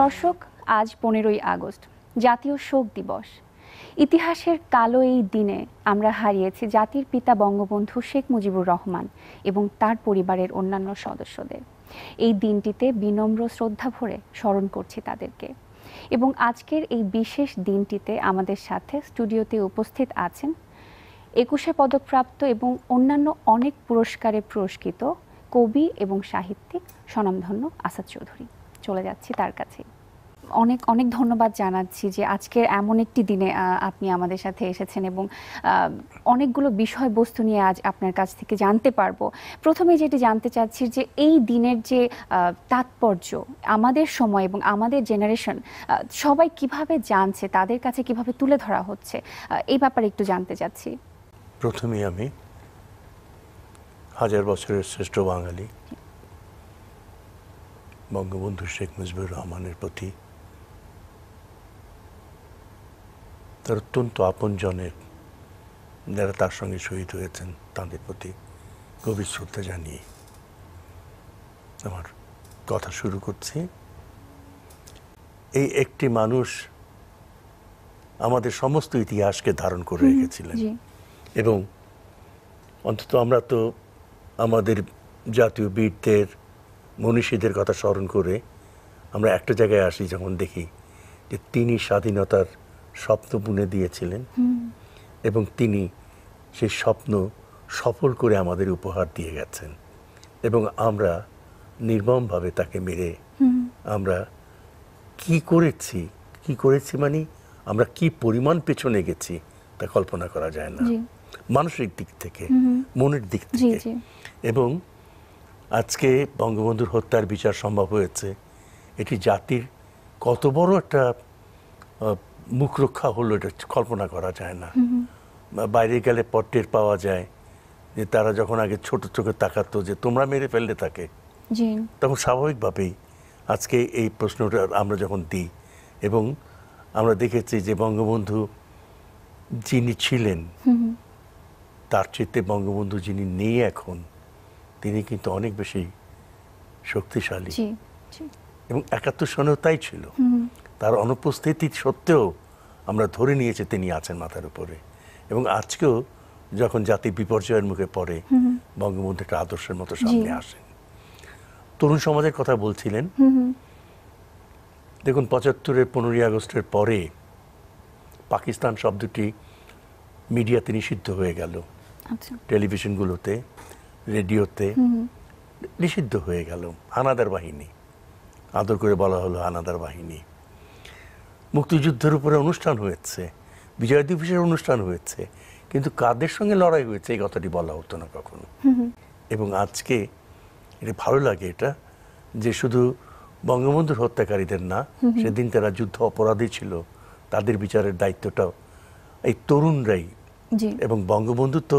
দর্শক আজ পনেরোই আগস্ট জাতীয় শোক দিবস ইতিহাসের কালো এই দিনে আমরা হারিয়েছি জাতির পিতা বঙ্গবন্ধু শেখ মুজিবুর রহমান এবং তার পরিবারের অন্যান্য সদস্যদের এই দিনটিতে বিনম্র শ্রদ্ধা ভরে স্মরণ করছি তাদেরকে এবং আজকের এই বিশেষ দিনটিতে আমাদের সাথে স্টুডিওতে উপস্থিত আছেন একুশে পদকপ্রাপ্ত এবং অন্যান্য অনেক পুরস্কারে পুরস্কৃত কবি এবং সাহিত্যিক স্বনামধন্য আসাদ চৌধুরী চলে যাচ্ছি তার কাছে অনেক অনেক ধন্যবাদ জানাচ্ছি যে আজকের এমন একটি দিনে আপনি আমাদের সাথে এসেছেন এবং অনেকগুলো বিষয়বস্তু নিয়ে আজ আপনার কাছ থেকে জানতে পারবো প্রথমে যেটি জানতে চাচ্ছি যে এই দিনের যে তাৎপর্য আমাদের সময় এবং আমাদের জেনারেশন সবাই কিভাবে জানছে তাদের কাছে কিভাবে তুলে ধরা হচ্ছে এই ব্যাপারে একটু জানতে চাচ্ছি প্রথমে আমি হাজার বছরের শ্রেষ্ঠ বাঙালি বঙ্গবন্ধু শেখ মুজিবুর রহমানের প্রতি তার অত্যন্ত আপনজনের যারা তার সঙ্গে শহীদ হয়েছেন তাদের প্রতি গভীর শ্রদ্ধা জানিয়ে আমার কথা শুরু করছি এই একটি মানুষ আমাদের সমস্ত ইতিহাসকে ধারণ করে রেখেছিলেন এবং অন্তত আমরা তো আমাদের জাতীয় বীরদের মনীষীদের কথা স্মরণ করে আমরা একটা জায়গায় আসি যখন দেখি যে তিনি স্বাধীনতার স্বপ্ন বুনে দিয়েছিলেন এবং তিনি সেই স্বপ্ন সফল করে আমাদের উপহার দিয়ে গেছেন এবং আমরা নির্মমভাবে তাকে মেরে আমরা কি করেছি কি করেছি মানে আমরা কি পরিমাণ পেছনে গেছি তা কল্পনা করা যায় না মানসিক দিক থেকে মনের দিক থেকে এবং আজকে বঙ্গবন্ধুর হত্যার বিচার সম্ভব হয়েছে এটি জাতির কত বড় একটা মুখ রক্ষা হলো এটা কল্পনা করা যায় না বাইরে গেলে পট্টের পাওয়া যায় যে তারা যখন আগে ছোট চোখে তাকাতো যে তোমরা মেরে ফেললে তাকে তখন স্বাভাবিকভাবেই আজকে এই প্রশ্নটা আমরা যখন দিই এবং আমরা দেখেছি যে বঙ্গবন্ধু যিনি ছিলেন তার চেয়ে বঙ্গবন্ধু যিনি নেই এখন তিনি কিন্তু অনেক বেশি শক্তিশালী এবং একাত্তর সনেও তাই ছিল তার অনুপস্থিতি সত্ত্বেও আমরা ধরে নিয়েছি তিনি আছেন মাথার উপরে এবং আজকেও যখন জাতি বিপর্যয়ের মুখে পড়ে বঙ্গবন্ধু একটা আদর্শের মতো সামনে আসেন তরুণ সমাজের কথা বলছিলেন দেখুন পঁচাত্তরের পনেরোই আগস্টের পরে পাকিস্তান শব্দটি মিডিয়াতে নিষিদ্ধ হয়ে গেল আচ্ছা। টেলিভিশনগুলোতে রেডিওতে নিষিদ্ধ হয়ে গেল হানাদার বাহিনী আদর করে বলা হলো হানাদার বাহিনী মুক্তিযুদ্ধের উপরে অনুষ্ঠান হয়েছে বিজয় দিবসের অনুষ্ঠান হয়েছে কিন্তু কাদের সঙ্গে লড়াই হয়েছে এই কথাটি বলা হতো না কখনো এবং আজকে এটা ভালো লাগে এটা যে শুধু বঙ্গবন্ধুর হত্যাকারীদের না সেদিন তারা যুদ্ধ অপরাধী ছিল তাদের বিচারের দায়িত্বটাও এই তরুণরাই এবং বঙ্গবন্ধু তো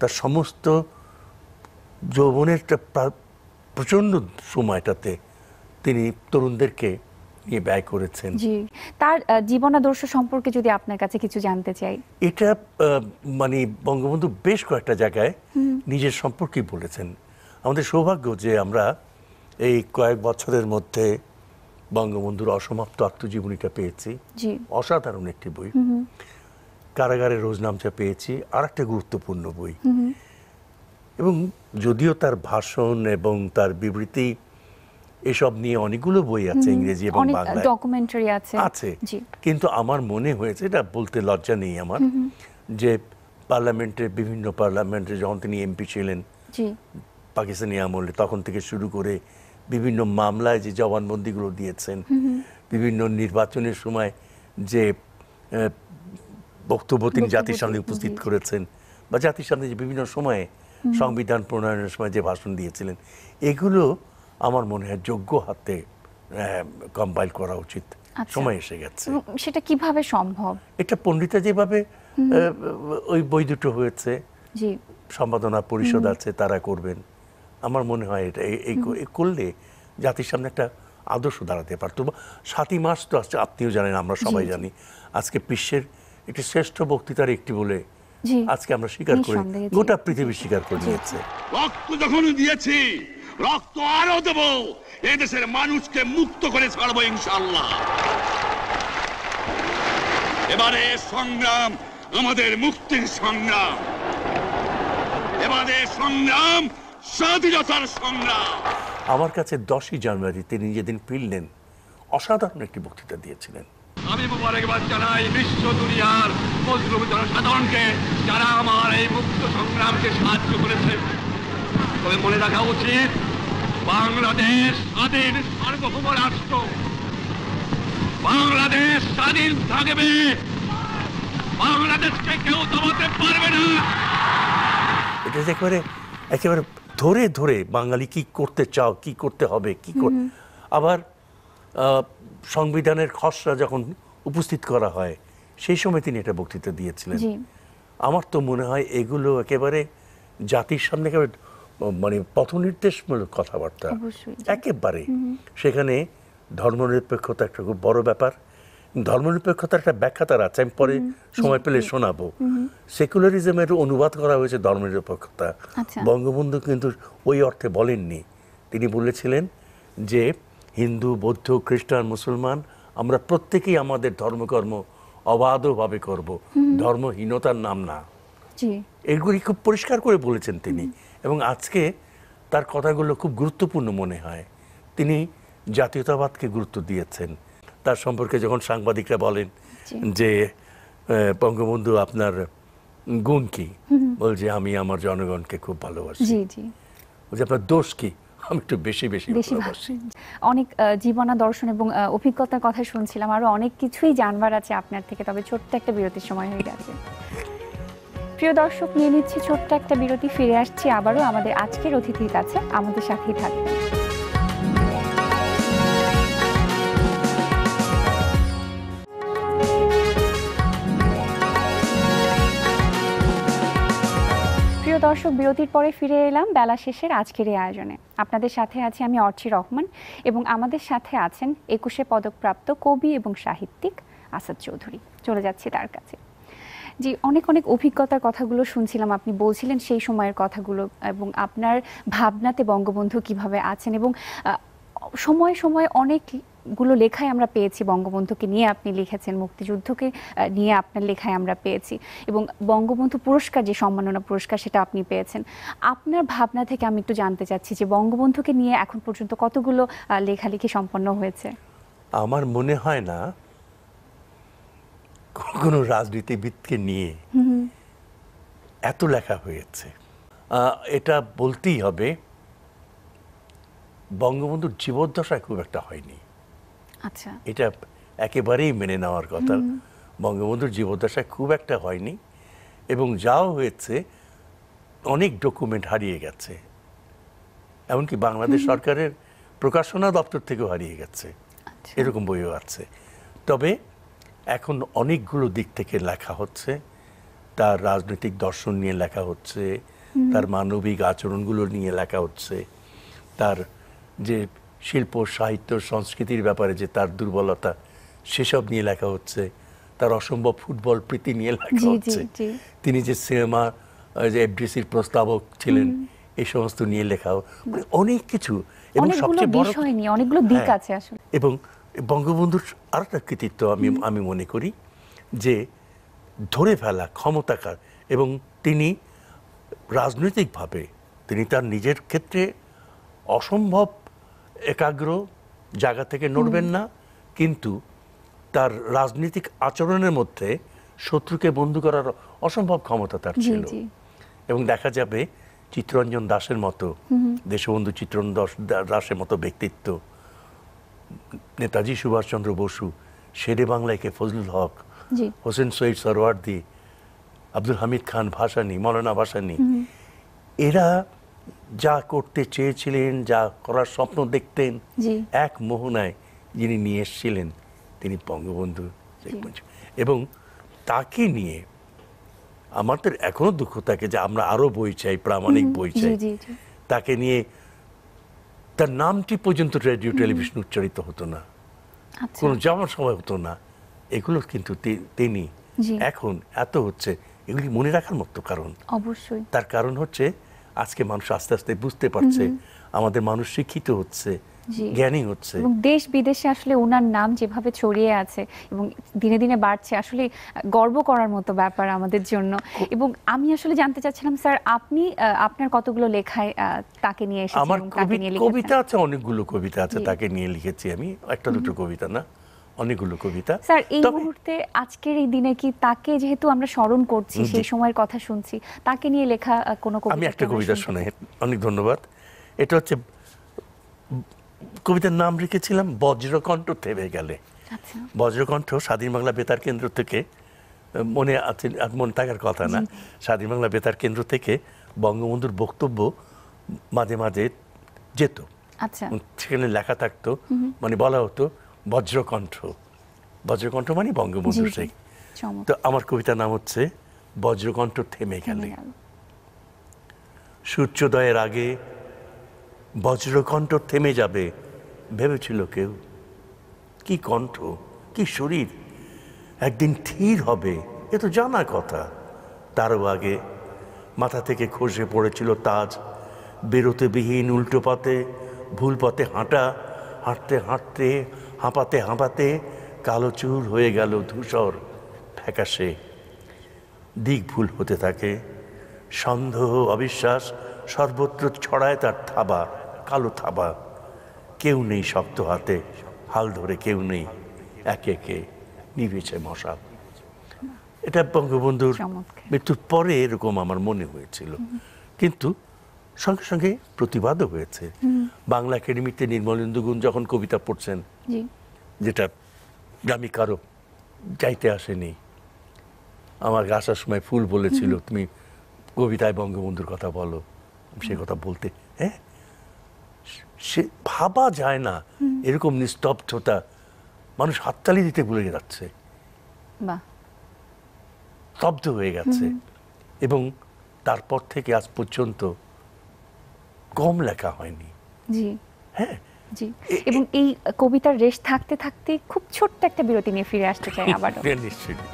তার সমস্ত যৌবনের একটা প্রচণ্ড সময়টাতে তিনি তরুণদেরকে নিয়ে ব্যয় করেছেন জি তার জীবনাদর্শ সম্পর্কে যদি আপনার কাছে কিছু জানতে চাই এটা মানে বঙ্গবন্ধু বেশ কয়েকটা জায়গায় নিজের সম্পর্কে বলেছেন আমাদের সৌভাগ্য যে আমরা এই কয়েক বছরের মধ্যে বঙ্গবন্ধুর অসমাপ্ত আত্মজীবনীটা পেয়েছি অসাধারণ একটি বই কারাগারে রোজনামচা পেয়েছি আর একটা গুরুত্বপূর্ণ বই এবং যদিও তার ভাষণ এবং তার বিবৃতি এসব নিয়ে অনেকগুলো বই আছে ইংরেজি এবং ডকুমেন্টারি আছে আছে কিন্তু আমার মনে হয়েছে এটা বলতে লজ্জা নেই আমার যে পার্লামেন্টে বিভিন্ন পার্লামেন্টে যখন তিনি এমপি ছিলেন পাকিস্তানি আমলে তখন থেকে শুরু করে বিভিন্ন মামলায় যে জবানবন্দিগুলো দিয়েছেন বিভিন্ন নির্বাচনের সময় যে বক্তব্য তিনি জাতির সামনে উপস্থিত করেছেন বা জাতির সামনে যে বিভিন্ন সময়ে সংবিধান প্রণয়নের সময় যে ভাষণ দিয়েছিলেন এগুলো আমার মনে হয় যোগ্য হাতে কম্পাইল করা উচিত আচ্ছা। সময় এসে গেছে সেটা কিভাবে সম্ভব এটা পণ্ডিতা যেভাবে ওই বই দুটো হয়েছে সম্পাদনা পরিষদ আছে তারা করবেন আমার মনে হয় এটা এই করলে জাতির সামনে একটা আদর্শ দাঁড়াতে পারতো সাতই মাস তো আজকে আপনিও জানেন আমরা সবাই জানি আজকে বিশ্বের একটি শ্রেষ্ঠ বক্তৃতার একটি বলে আজকে আমরা স্বীকার করি গোটা পৃথিবী স্বীকার করে নিয়েছে রক্ত যখন দিয়েছি রক্ত আরো দেব এদেশের মানুষকে মুক্ত করে ছাড়বো ইনশাল্লাহ এবারে সংগ্রাম আমাদের মুক্তির সংগ্রাম এবারে সংগ্রাম স্বাধীনতার সংগ্রাম আমার কাছে দশই জানুয়ারি তিনি যেদিন ফিরলেন অসাধারণ একটি বক্তৃতা দিয়েছিলেন আমি মুবারকবাদ জানাই বিশ্ব দুনিয়ার মজলুম জনসাধারণকে যারা আমার এই মুক্ত সংগ্রামকে সাহায্য করেছে তবে মনে রাখা উচিত বাংলাদেশ স্বাধীন সার্বভৌম রাষ্ট্র বাংলাদেশ স্বাধীন থাকবে বাংলাদেশকে কেউ দমাতে পারবে না এটা একেবারে একেবারে ধরে ধরে বাঙালি কি করতে চাও কি করতে হবে কি আবার সংবিধানের খসড়া যখন উপস্থিত করা হয় সেই সময় তিনি এটা বক্তৃতা দিয়েছিলেন আমার তো মনে হয় এগুলো একেবারে জাতির সামনে মানে পথ নির্দেশমূলক কথাবার্তা একেবারে সেখানে ধর্মনিরপেক্ষতা একটা খুব বড় ব্যাপার ধর্মনিরপেক্ষতার একটা ব্যাখ্যা তার আছে আমি পরে সময় পেলে শোনাবো সেকুলারিজমের অনুবাদ করা হয়েছে ধর্মনিরপেক্ষতা আচ্ছা। বঙ্গবন্ধু কিন্তু ওই অর্থে বলেননি তিনি বলেছিলেন যে হিন্দু বৌদ্ধ খ্রিস্টান মুসলমান আমরা প্রত্যেকেই আমাদের ধর্মকর্ম অবাধভাবে করব ধর্মহীনতার নাম না এগুলি খুব পরিষ্কার করে বলেছেন তিনি এবং আজকে তার কথাগুলো খুব গুরুত্বপূর্ণ মনে হয় তিনি জাতীয়তাবাদকে গুরুত্ব দিয়েছেন তার সম্পর্কে যখন সাংবাদিকরা বলেন যে বঙ্গবন্ধু আপনার গুণ কি বলছে আমি আমার জনগণকে খুব ভালোবাসি আপনার দোষ কি আমি একটু বেশি বেশি অনেক জীবনা দর্শন এবং অভিজ্ঞতার কথা শুনছিলাম আরো অনেক কিছুই জানবার আছে আপনার থেকে তবে ছোট্ট একটা বিরতির সময় হয়ে গেছে প্রিয় দর্শক নিয়ে নিচ্ছি ছোট্ট একটা বিরতি ফিরে আসছি আবারও আমাদের আজকের অতিথির কাছে আমাদের সাথেই থাকবেন দর্শক বিরতির পরে ফিরে এলাম বেলা শেষের আজকের এই আয়োজনে আপনাদের সাথে আছি আমি অর্চি রহমান এবং আমাদের সাথে আছেন একুশে পদকপ্রাপ্ত কবি এবং সাহিত্যিক আসাদ চৌধুরী চলে যাচ্ছি তার কাছে জি অনেক অনেক অভিজ্ঞতার কথাগুলো শুনছিলাম আপনি বলছিলেন সেই সময়ের কথাগুলো এবং আপনার ভাবনাতে বঙ্গবন্ধু কিভাবে আছেন এবং সময় সময় অনেক গুলো লেখায় আমরা পেয়েছি বঙ্গবন্ধুকে নিয়ে আপনি লিখেছেন মুক্তিযুদ্ধকে নিয়ে আপনার লেখায় আমরা পেয়েছি এবং বঙ্গবন্ধু পুরস্কার যে সম্মাননা পুরস্কার সেটা আপনি পেয়েছেন আপনার ভাবনা থেকে আমি একটু জানতে চাচ্ছি যে বঙ্গবন্ধুকে নিয়ে এখন পর্যন্ত কতগুলো লেখালেখি সম্পন্ন হয়েছে আমার মনে হয় না কোনো রাজনীতিবিদকে নিয়ে এত লেখা হয়েছে এটা বলতেই হবে বঙ্গবন্ধুর জীবদ্দশায় খুব একটা হয়নি আচ্ছা। এটা একেবারেই মেনে নেওয়ার কথা বঙ্গবন্ধুর জীবদ্দশায় খুব একটা হয়নি এবং যাও হয়েছে অনেক ডকুমেন্ট হারিয়ে গেছে এমনকি বাংলাদেশ সরকারের প্রকাশনা দপ্তর থেকেও হারিয়ে গেছে আচ্ছা। এরকম বইও আছে তবে এখন অনেকগুলো দিক থেকে লেখা হচ্ছে তার রাজনৈতিক দর্শন নিয়ে লেখা হচ্ছে তার মানবিক আচরণগুলো নিয়ে লেখা হচ্ছে তার যে শিল্প সাহিত্য সংস্কৃতির ব্যাপারে যে তার দুর্বলতা সেসব নিয়ে লেখা হচ্ছে তার অসম্ভব ফুটবল প্রীতি নিয়ে লেখা হচ্ছে তিনি যে সিনেমা যে এফডিসির প্রস্তাবক ছিলেন এই সমস্ত নিয়ে লেখা মানে অনেক কিছু এবং সবচেয়ে বড় অনেকগুলো দিক হ্যাঁ। আছে আসলে এবং বঙ্গবন্ধুর আর একটা কৃতিত্ব আমি আমি মনে করি যে ধরে ফেলা ক্ষমতাকার এবং তিনি রাজনৈতিকভাবে তিনি তার নিজের ক্ষেত্রে অসম্ভব একাগ্র জায়গা থেকে নড়বেন না কিন্তু তার রাজনৈতিক আচরণের মধ্যে শত্রুকে বন্ধু করার অসম্ভব ক্ষমতা তার ছিল এবং দেখা যাবে চিত্তরঞ্জন দাসের মতো দেশবন্ধু চিত্তরঞ্জন দাসের মতো ব্যক্তিত্ব নেতাজি সুভাষচন্দ্র বসু শেরে বাংলায় কে ফজলুল হক হোসেন সৈয়দ সরওয়ার্দি আব্দুল হামিদ খান ভাসানি মৌলানা ভাসানি এরা যা করতে চেয়েছিলেন যা করার স্বপ্ন দেখতেন এক মোহনায় যিনি নিয়ে এসেছিলেন তিনি বঙ্গবন্ধু শেখ মুজিব এবং তাকে নিয়ে আমাদের এখনো দুঃখ থাকে যে আমরা আরো বই চাই প্রামাণিক বই চাই তাকে নিয়ে তার নামটি পর্যন্ত রেডিও টেলিভিশন উচ্চারিত হতো না আচ্ছা। কোন যাওয়ার সময় হতো না এগুলো কিন্তু তিনি এখন এত হচ্ছে এগুলি মনে রাখার মতো কারণ অবশ্যই তার কারণ হচ্ছে আজকে মানুষ আস্তে আস্তে বুঝতে পারছে আমাদের মানুষ শিক্ষিত হচ্ছে জ্ঞানী হচ্ছে এবং দেশ বিদেশে আসলে ওনার নাম যেভাবে ছড়িয়ে আছে এবং দিনে দিনে বাড়ছে আসলে গর্ব করার মতো ব্যাপার আমাদের জন্য এবং আমি আসলে জানতে চাচ্ছিলাম স্যার আপনি আপনার কতগুলো লেখায় তাকে নিয়ে এসেছেন আমার কবিতা আছে অনেকগুলো কবিতা আছে তাকে নিয়ে লিখেছি আমি একটা দুটো কবিতা না অনেকগুলো কবিতা স্যার এই মুহূর্তে আজকের এই দিনে কি তাকে যেহেতু আমরা স্মরণ করছি সেই সময়ের কথা শুনছি তাকে নিয়ে লেখা কোনো কবিতা আমি একটা কবিতা শোনাই অনেক ধন্যবাদ এটা হচ্ছে কবিতার নাম রেখেছিলাম বজ্রকণ্ঠ থেমে গেলে আচ্ছা। বজ্রকণ্ঠ স্বাধীন বাংলা বেতার কেন্দ্র থেকে মনে আছে মনে থাকার কথা না স্বাধীন বাংলা বেতার কেন্দ্র থেকে বঙ্গবন্ধুর বক্তব্য মাঝে মাঝে যেত আচ্ছা সেখানে লেখা থাকতো মানে বলা হতো বজ্রকণ্ঠ বজ্রকণ্ঠ মানে বঙ্গবন্ধু শেখ তো আমার কবিতার নাম হচ্ছে বজ্রকণ্ঠ থেমে গেলে সূর্যোদয়ের আগে বজ্রকণ্ঠ থেমে যাবে ভেবেছিল কেউ কি কণ্ঠ কি শরীর একদিন থির হবে এ তো জানা কথা তারও আগে মাথা থেকে খসে পড়েছিল তাজ বেরোতে বিহীন উল্টো পথে ভুল পথে হাঁটা হাঁটতে হাঁটতে হাঁপাতে হাঁপাতে কালো চুর হয়ে গেল ধূসর ফ্যাকাশে দিক ভুল হতে থাকে সন্দেহ অবিশ্বাস সর্বত্র ছড়ায় তার থাবা কালো থাবা কেউ নেই শক্ত হাতে হাল ধরে কেউ নেই একে একে নিভেছে মশা এটা বঙ্গবন্ধুর মৃত্যুর পরে এরকম আমার মনে হয়েছিল কিন্তু সঙ্গে সঙ্গে প্রতিবাদও হয়েছে বাংলা একাডেমিতে নির্মলেন্দু গুণ যখন কবিতা পড়ছেন যেটা আমি কারো যাইতে আসেনি আমার আসার সময় ফুল বলেছিল তুমি কবিতায় বঙ্গবন্ধুর কথা বলো সে কথা বলতে হ্যাঁ সে ভাবা যায় না এরকম নিস্তব্ধতা মানুষ হাততালি দিতে ভুলে যাচ্ছে স্তব্ধ হয়ে গেছে এবং তারপর থেকে আজ পর্যন্ত কম লেখা হয়নি জি হ্যাঁ জি এবং এই কবিতার রেশ থাকতে থাকতে খুব ছোট্ট একটা বিরতি নিয়ে ফিরে আসতে চাই আবারও হ্যাঁ,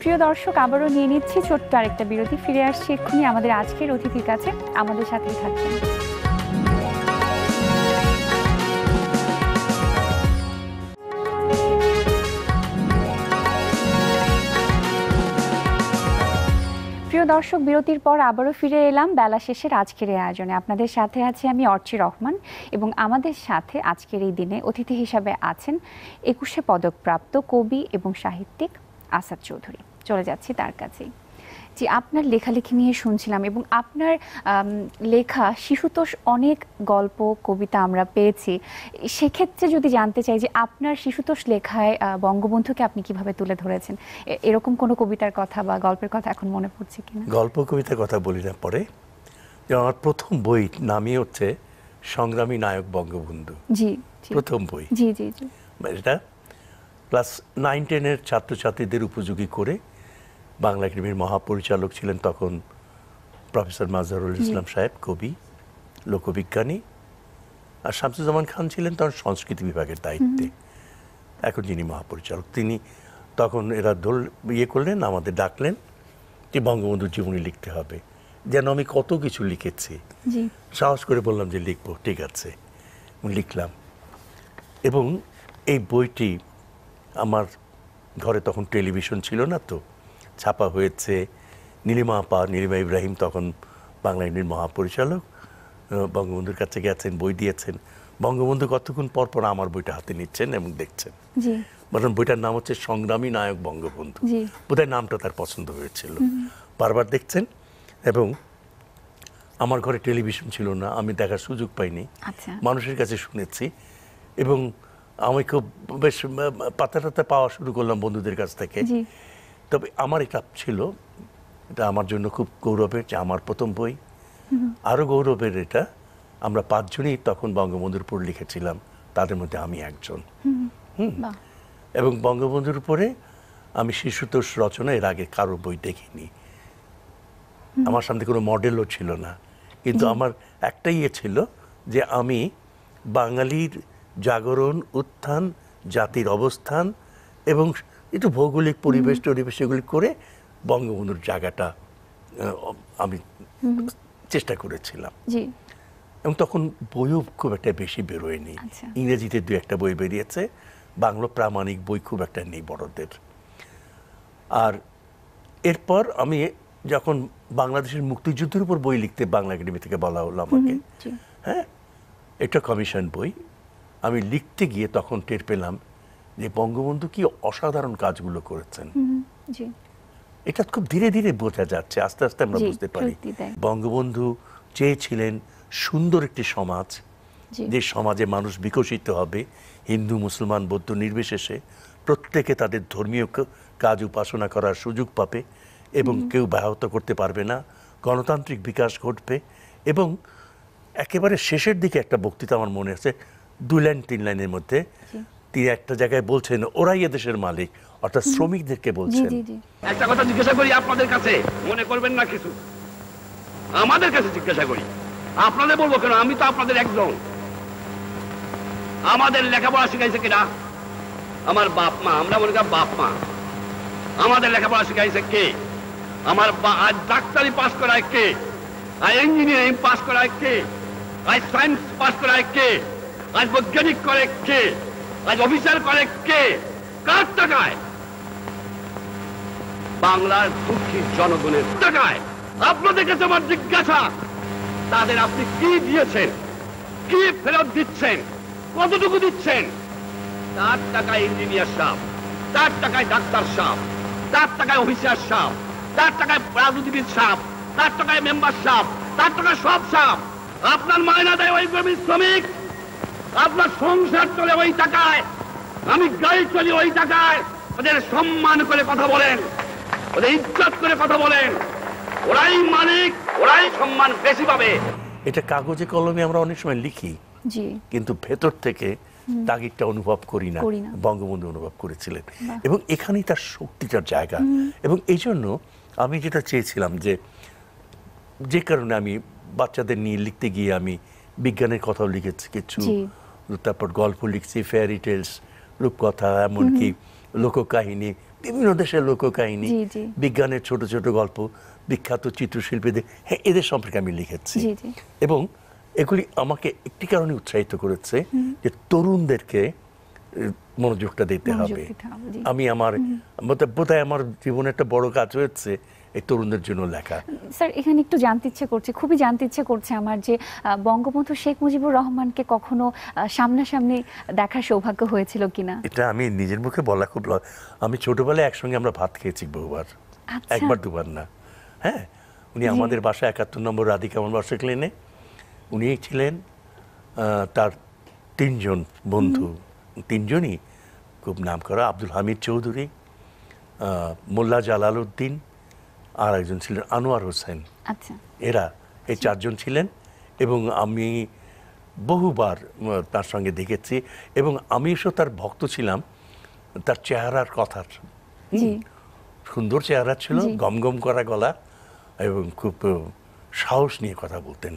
প্রিয় দর্শক আবারও নিয়ে নিচ্ছি ছোট্ট আরেকটা বিরতি ফিরে আসছি এক্ষুনি আমাদের আজকের অতিথির কাছে আমাদের সাথেই থাকছেন প্রিয় দর্শক বিরতির পর আবারও ফিরে এলাম বেলা শেষের আজকের এই আয়োজনে আপনাদের সাথে আছি আমি অর্চি রহমান এবং আমাদের সাথে আজকের এই দিনে অতিথি হিসাবে আছেন একুশে পদকপ্রাপ্ত কবি এবং সাহিত্যিক আসাদ চৌধুরী চলে যাচ্ছি তার কাছেই যে আপনার লেখালেখি নিয়ে শুনছিলাম এবং আপনার লেখা শিশুতোষ অনেক গল্প কবিতা আমরা পেয়েছি সেক্ষেত্রে যদি জানতে চাই যে আপনার শিশুতোষ লেখায় বঙ্গবন্ধুকে আপনি কিভাবে তুলে ধরেছেন এরকম কোনো কবিতার কথা বা গল্পের কথা এখন মনে পড়ছে কি গল্প কবিতার কথা বলি না পরে আমার প্রথম বই নামই হচ্ছে সংগ্রামী নায়ক বঙ্গবন্ধু জি প্রথম বই জি জি জি মানে এটা ক্লাস নাইন টেনের ছাত্রছাত্রীদের উপযোগী করে বাংলা একাডেমির মহাপরিচালক ছিলেন তখন প্রফেসর মাজহারুল ইসলাম সাহেব কবি লোকবিজ্ঞানী আর শামসুজ্জামান খান ছিলেন তখন সংস্কৃতি বিভাগের দায়িত্বে এখন যিনি মহাপরিচালক তিনি তখন এরা দোল ইয়ে করলেন আমাদের ডাকলেন যে বঙ্গবন্ধুর জীবনী লিখতে হবে যেন আমি কত কিছু লিখেছি সাহস করে বললাম যে লিখবো ঠিক আছে লিখলাম এবং এই বইটি আমার ঘরে তখন টেলিভিশন ছিল না তো ছাপা হয়েছে নীলিমা পা নীলিমা ইব্রাহিম তখন বাংলা ইউনিট মহাপরিচালক বঙ্গবন্ধুর কাছে গেছেন বই দিয়েছেন বঙ্গবন্ধু কতক্ষণ পর পর আমার বইটা হাতে নিচ্ছেন এবং দেখছেন বরং বইটার নাম হচ্ছে সংগ্রামী নায়ক বঙ্গবন্ধু বোধহয় নামটা তার পছন্দ হয়েছিল বারবার দেখছেন এবং আমার ঘরে টেলিভিশন ছিল না আমি দেখার সুযোগ পাইনি আচ্ছা। মানুষের কাছে শুনেছি এবং আমি খুব বেশ পাতা পাওয়া শুরু করলাম বন্ধুদের কাছ থেকে তবে আমার এটা ছিল এটা আমার জন্য খুব গৌরবের যে আমার প্রথম বই আরও গৌরবের এটা আমরা পাঁচজনই তখন বঙ্গবন্ধুর উপর লিখেছিলাম তাদের মধ্যে আমি একজন হুম এবং বঙ্গবন্ধুর উপরে আমি শিশুতোষ রচনা এর আগে কারো বই দেখিনি আমার সামনে কোনো মডেলও ছিল না কিন্তু আমার একটাই ইয়ে ছিল যে আমি বাঙালির জাগরণ উত্থান জাতির অবস্থান এবং একটু ভৌগোলিক পরিবেশ টরিবেশ এগুলি করে বঙ্গবন্ধুর জায়গাটা আমি চেষ্টা করেছিলাম এবং তখন বইও খুব একটা বেশি বেরোয়নি আচ্ছা। ইংরেজিতে দু একটা বই বেরিয়েছে বাংলা প্রামাণিক বই খুব একটা নেই বড়দের আর এরপর আমি যখন বাংলাদেশের মুক্তিযুদ্ধের উপর বই লিখতে বাংলা একাডেমি থেকে বলা হলো আমাকে হ্যাঁ এটা কমিশন বই আমি লিখতে গিয়ে তখন টের পেলাম যে বঙ্গবন্ধু কি অসাধারণ কাজগুলো করেছেন এটা খুব ধীরে ধীরে বোঝা যাচ্ছে আস্তে আস্তে আমরা বুঝতে পারি বঙ্গবন্ধু চেয়েছিলেন সুন্দর একটি সমাজ যে সমাজে মানুষ বিকশিত হবে হিন্দু মুসলমান বৌদ্ধ নির্বিশেষে প্রত্যেকে তাদের ধর্মীয় কাজ উপাসনা করার সুযোগ পাবে এবং কেউ ব্যাহত করতে পারবে না গণতান্ত্রিক বিকাশ ঘটবে এবং একেবারে শেষের দিকে একটা বক্তৃতা আমার মনে আছে দু লাইন তিন লাইনের মধ্যে তিনি একটা জায়গায় বলছেন ওরাই এদেশের মালিক অর্থাৎ শ্রমিকদেরকে বলছেন একটা কথা জিজ্ঞাসা করি আপনাদের কাছে মনে করবেন না কিছু আমাদের কাছে জিজ্ঞাসা করি আপনাদের বলবো কেন আমি তো আপনাদের একজন আমাদের লেখাপড়া শিখাইছে কিনা আমার বাপ মা আমরা মনে করি বাপ মা আমাদের লেখাপড়া শিখাইছে কে আমার আজ ডাক্তারি পাস করায় কে আর ইঞ্জিনিয়ারিং পাস করায় কে আজ সায়েন্স পাস করায় কে আজ বৈজ্ঞানিক করে কে আজ অফিসার করে কে কার টাকায় বাংলার দুঃখী জনগণের টাকায় আপনাদের কাছে আমার জিজ্ঞাসা তাদের আপনি কি দিয়েছেন কি ফেরত দিচ্ছেন কতটুকু দিচ্ছেন তার টাকায় ইঞ্জিনিয়ার সাহ তার টাকায় ডাক্তার সাহ তার টাকায় অফিসার সাহ তার টাকায় রাজনীতিবিদ সাপ তার টাকায় মেম্বার সাপ তার টাকায় সব সাপ আপনার মায়না দেয় ওই শ্রমিক আপনার সংসার চলে ওই টাকায় আমি গাড়ি চলি ওই টাকায় ওদের সম্মান করে কথা বলেন ওদের ইজ্জত করে কথা বলেন ওরাই মালিক ওরাই সম্মান বেশি পাবে এটা কাগজে কলমে আমরা অনেক সময় লিখি কিন্তু ভেতর থেকে তাগিদটা অনুভব করি না বঙ্গবন্ধু অনুভব করেছিলেন এবং এখানেই তার শক্তিটার জায়গা এবং এই জন্য আমি যেটা চেয়েছিলাম যে যে কারণে আমি বাচ্চাদের নিয়ে লিখতে গিয়ে আমি বিজ্ঞানের কথাও লিখেছি কিছু তারপর গল্প লিখছি ফেয়ারি টেলস রূপকথা এমনকি লোককাহিনী বিভিন্ন দেশের লোককাহিনী বিজ্ঞানের ছোট ছোট গল্প বিখ্যাত চিত্রশিল্পীদের হ্যাঁ এদের সম্পর্কে আমি লিখেছি এবং এগুলি আমাকে একটি কারণে উৎসাহিত করেছে যে তরুণদেরকে মনোযোগটা দিতে হবে আমি আমার বোধহয় আমার জীবনে একটা বড় কাজ হয়েছে এই তরুণদের জন্য লেখা স্যার এখানে একটু জানতে ইচ্ছে করছে খুবই জানতে ইচ্ছে করছে আমার যে বঙ্গবন্ধু শেখ মুজিবুর রহমানকে কখনো সামনাসামনি দেখার সৌভাগ্য হয়েছিল কিনা এটা আমি নিজের মুখে বলা খুব আমি ছোটবেলায় একসঙ্গে আমরা ভাত খেয়েছি বহুবার আচ্ছা। একবার দুবার না হ্যাঁ উনি আমাদের বাসায় একাত্তর নম্বর রাধিকা বার্ষিক ক্লেনে উনি ছিলেন তার তিনজন বন্ধু তিনজনই খুব নাম করা আব্দুল হামিদ চৌধুরী মোল্লা জালাল উদ্দিন আর একজন ছিলেন আনোয়ার হোসেন আচ্ছা। এরা এই চারজন ছিলেন এবং আমি বহুবার তার সঙ্গে দেখেছি এবং আমি এসেও তার ভক্ত ছিলাম তার চেহারার কথার সুন্দর চেহারা ছিল গমগম করা গলা এবং খুব সাহস নিয়ে কথা বলতেন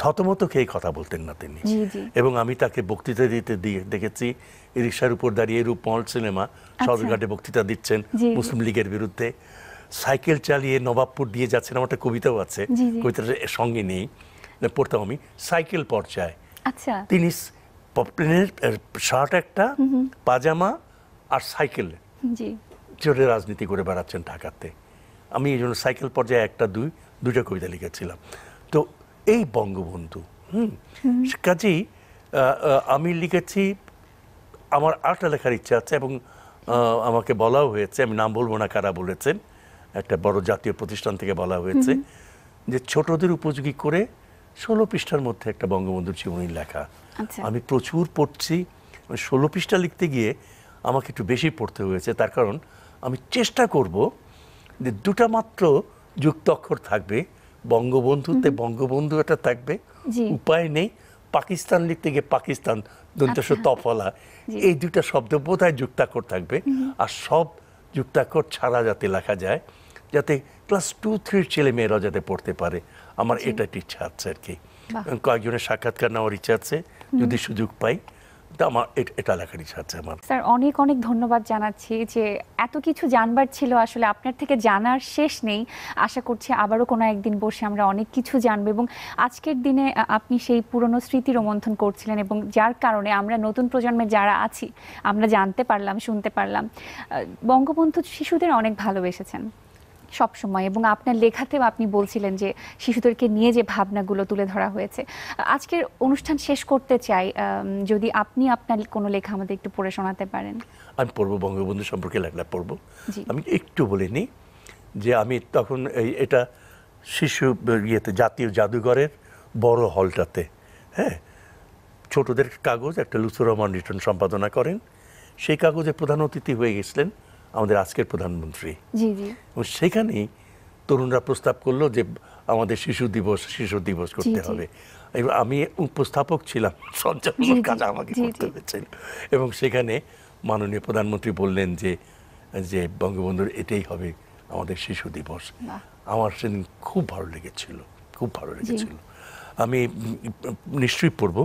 থতমত খেয়ে কথা বলতেন না তিনি এবং আমি তাকে বক্তৃতা দিতে দিয়ে দেখেছি রিক্সার উপর দাঁড়িয়ে রূপমল সিনেমা আচ্ছা। সদরঘাটে বক্তৃতা দিচ্ছেন মুসলিম লীগের বিরুদ্ধে সাইকেল চালিয়ে নবাবপুর দিয়ে যাচ্ছেন আমার একটা কবিতাও আছে কবিতাটা সঙ্গে নেই পড়তাম আমি সাইকেল পর্যায়ে আচ্ছা তিনি প্লেনের শার্ট একটা পাজামা আর সাইকেল চোরে রাজনীতি করে বেড়াচ্ছেন ঢাকাতে আমি এই জন্য সাইকেল পর্যায়ে একটা দুই দুইটা কবিতা লিখেছিলাম তো এই বঙ্গবন্ধু হুম কাজেই আমি লিখেছি আমার আটটা লেখার ইচ্ছা আছে এবং আমাকে বলাও হয়েছে আমি নাম বলবো না কারা বলেছেন একটা বড় জাতীয় প্রতিষ্ঠান থেকে বলা হয়েছে যে ছোটদের উপযোগী করে ষোলো পৃষ্ঠার মধ্যে একটা বঙ্গবন্ধুর জীবনী লেখা আচ্ছা। আমি প্রচুর পড়ছি ষোলো পৃষ্ঠা লিখতে গিয়ে আমাকে একটু বেশি পড়তে হয়েছে তার কারণ আমি চেষ্টা করব যে দুটা মাত্র যুক্তাক্ষর থাকবে বঙ্গবন্ধুতে বঙ্গবন্ধু একটা থাকবে উপায় নেই পাকিস্তান লিখতে গিয়ে পাকিস্তান দন্তস আচ্ছা। তফলা এই দুটা শব্দ বোধ হয় যুক্তাক্ষর থাকবে আর সব যুক্তাক্ষর ছাড়া যাতে লেখা যায় যাতে ক্লাস টু থ্রির ছেলেমেয়েরা যাতে পড়তে পারে আমার এটা একটা ইচ্ছা আছে আর কি কয়েকজনের সাক্ষাৎকার নেওয়ার ইচ্ছা আছে যদি সুযোগ পাই আমার আমার স্যার অনেক অনেক ধন্যবাদ জানাচ্ছি যে এত কিছু জানবার ছিল আসলে আপনার থেকে জানার শেষ নেই আশা করছি আবারও কোনো একদিন বসে আমরা অনেক কিছু জানবো এবং আজকের দিনে আপনি সেই পুরনো স্মৃতি রোমন্থন করছিলেন এবং যার কারণে আমরা নতুন প্রজন্মের যারা আছি আমরা জানতে পারলাম শুনতে পারলাম বঙ্গবন্ধু শিশুদের অনেক ভালোবেসেছেন সব সময় এবং আপনার লেখাতেও আপনি বলছিলেন যে শিশুদেরকে নিয়ে যে ভাবনাগুলো তুলে ধরা হয়েছে আজকের অনুষ্ঠান শেষ করতে চাই যদি আপনি আপনার কোনো লেখা আমাদের একটু পড়ে শোনাতে পারেন আমি পড়ব বঙ্গবন্ধু সম্পর্কে লেখলা পড়ব আমি একটু বলিনি যে আমি তখন এই এটা শিশু ইয়েতে জাতীয় জাদুঘরের বড় হলটাতে হ্যাঁ ছোটদের কাগজ একটা লুথুর রহমান রিটন সম্পাদনা করেন সেই কাগজে প্রধান অতিথি হয়ে গেছিলেন আমাদের আজকের প্রধানমন্ত্রী এবং সেখানেই তরুণরা প্রস্তাব করলো যে আমাদের শিশু দিবস শিশু দিবস করতে হবে এবং আমি উপস্থাপক ছিলাম সঞ্চালন কাজ আমাকে করতে হয়েছিল এবং সেখানে মাননীয় প্রধানমন্ত্রী বললেন যে যে বঙ্গবন্ধুর এটাই হবে আমাদের শিশু দিবস আমার সেদিন খুব ভালো লেগেছিল খুব ভালো লেগেছিল আমি নিশ্চয়ই পড়ব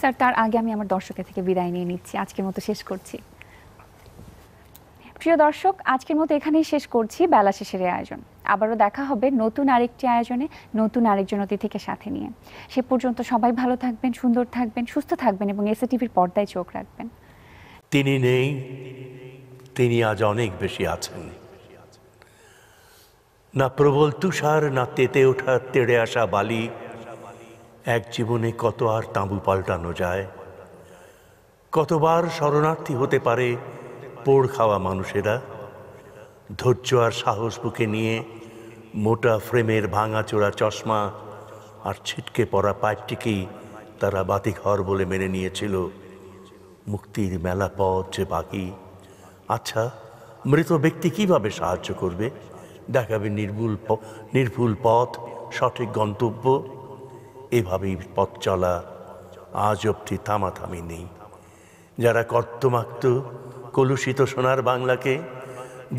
স্যার তার আগে আমি আমার দর্শকের থেকে বিদায় নিয়ে নিচ্ছি আজকের মতো শেষ করছি প্রিয় দর্শক আজকের মতো এখানেই শেষ করছি বেলা শেষের আয়োজন আবারও দেখা হবে নতুন আরেকটি আয়োজনে নতুন আরেকজন অতিথিকে সাথে নিয়ে সে পর্যন্ত সবাই ভালো থাকবেন সুন্দর থাকবেন সুস্থ থাকবেন এবং এসএ টিভির পর্দায় চোখ রাখবেন তিনি নেই তিনি আজ অনেক বেশি আছেন না প্রবল তুষার না তেতে ওঠা তেড়ে আসা বালি এক জীবনে কত আর তাঁবু পাল্টানো যায় কতবার শরণার্থী হতে পারে পোড় খাওয়া মানুষেরা ধৈর্য আর সাহস বুকে নিয়ে মোটা ফ্রেমের ভাঙাচোরা চশমা আর ছিটকে পড়া পাইপটিকেই তারা বাতিঘর বলে মেনে নিয়েছিল মুক্তির মেলা পথ যে বাকি আচ্ছা মৃত ব্যক্তি কিভাবে সাহায্য করবে দেখাবে নির্ভুল নির্ভুল পথ সঠিক গন্তব্য এভাবেই পথ চলা আজ অবধি থামাথামি নেই যারা কর্তমাক্ত কলুষিত সোনার বাংলাকে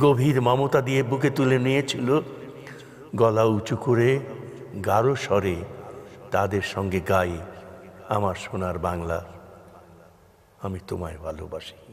গভীর মমতা দিয়ে বুকে তুলে নিয়েছিল গলা উঁচু করে গাঢ় স্বরে তাদের সঙ্গে গাই আমার সোনার বাংলা আমি তোমায় ভালোবাসি